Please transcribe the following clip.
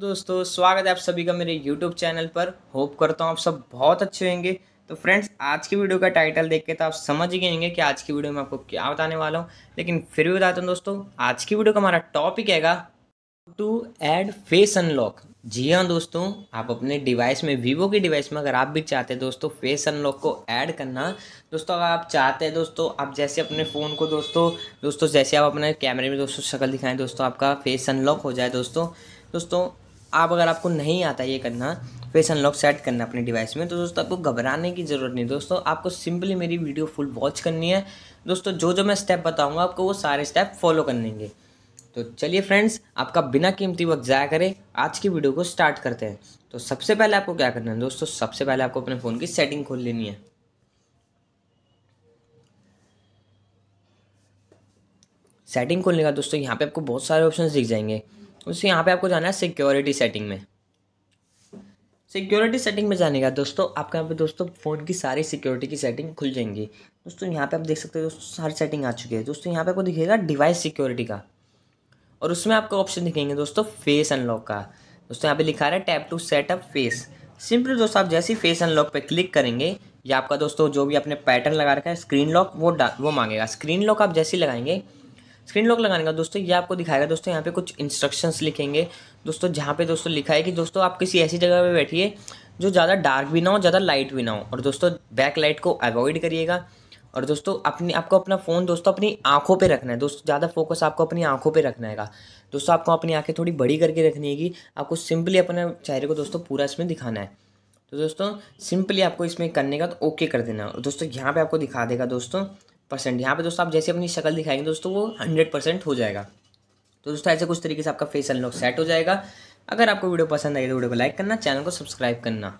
तो दोस्तों स्वागत है आप सभी का मेरे यूट्यूब चैनल पर होप करता हूँ आप सब बहुत अच्छे होंगे तो फ्रेंड्स आज की वीडियो का टाइटल देख के तो आप समझ ही होंगे कि आज की वीडियो में आपको क्या बताने वाला हूँ लेकिन फिर भी बताता हूँ दोस्तों आज की वीडियो का हमारा टॉपिक हैगा टू एड फेस अनलॉक जी हाँ दोस्तों आप अपने डिवाइस में वीवो के डिवाइस में अगर आप भी चाहते हैं दोस्तों फेस अनलॉक को ऐड करना दोस्तों अगर आप चाहते हैं दोस्तों आप जैसे अपने फ़ोन को दोस्तों दोस्तों जैसे आप अपने कैमरे में दोस्तों शक्ल दिखाएं दोस्तों आपका फेस अनलॉक हो जाए दोस्तों दोस्तों आप अगर आपको नहीं आता ये करना फेस अनलॉक सेट करना अपने डिवाइस में तो दोस्तों आपको घबराने की ज़रूरत नहीं दोस्तों आपको सिंपली मेरी वीडियो फुल वॉच करनी है दोस्तों जो जो मैं स्टेप बताऊंगा आपको वो सारे स्टेप फॉलो करनेंगे तो चलिए फ्रेंड्स आपका बिना कीमती वक्त ज़ाया करें आज की वीडियो को स्टार्ट करते हैं तो सबसे पहले आपको क्या करना है दोस्तों सबसे पहले आपको अपने फ़ोन की सेटिंग खोल लेनी है सेटिंग खोलने का दोस्तों यहाँ पे आपको बहुत सारे ऑप्शंस दिख जाएंगे उससे यहाँ पे आपको जाना है सिक्योरिटी सेटिंग में सिक्योरिटी सेटिंग में जाने का दोस्तों आपके यहाँ पे दोस्तों फ़ोन की सारी सिक्योरिटी की सेटिंग खुल जाएंगी दोस्तों यहाँ पे आप देख सकते हो दोस्तों सारी सेटिंग आ चुकी है दोस्तों यहाँ पे आपको दिखेगा डिवाइस सिक्योरिटी का और उसमें आपको ऑप्शन दिखेंगे दोस्तों फेस अनलॉक का दोस्तों यहाँ पे लिखा रहा है tap to setup face simply दोस्तों आप जैसे ही फेस अनलॉक पे क्लिक करेंगे या आपका दोस्तों जो भी आपने पैटर्न लगा रखा है स्क्रीन लॉक वो वो मांगेगा स्क्रीन लॉक आप जैसे ही लगाएंगे स्क्रीन लॉक लगाने का दोस्तों ये आपको दिखाएगा दोस्तों यहाँ पे कुछ इंस्ट्रक्शंस लिखेंगे दोस्तों जहाँ पे दोस्तों लिखा है कि दोस्तों आप किसी ऐसी जगह पे बैठिए जो ज़्यादा डार्क भी ना हो ज़्यादा लाइट भी ना हो और दोस्तों बैक लाइट को अवॉइड करिएगा और दोस्तों अपनी आपको अपना फ़ोन दोस्तों अपनी आँखों पर रखना है दोस्तों ज़्यादा फोकस आपको अपनी आँखों पर रखना है दोस्तों आपको अपनी आँखें थोड़ी बड़ी करके रखनी है आपको सिंपली अपने चेहरे को दोस्तों पूरा इसमें दिखाना है तो दोस्तों सिंपली आपको इसमें करने का तो ओके कर देना और दोस्तों यहाँ पे आपको दिखा देगा दोस्तों परसेंट यहाँ पे दोस्तों आप जैसे अपनी शक्ल दिखाएंगे दोस्तों वो हंड्रेड परसेंट हो जाएगा तो दोस्तों ऐसे कुछ तरीके से आपका फेस अनलॉक सेट हो जाएगा अगर आपको वीडियो पसंद आएगी तो वीडियो को लाइक करना चैनल को सब्सक्राइब करना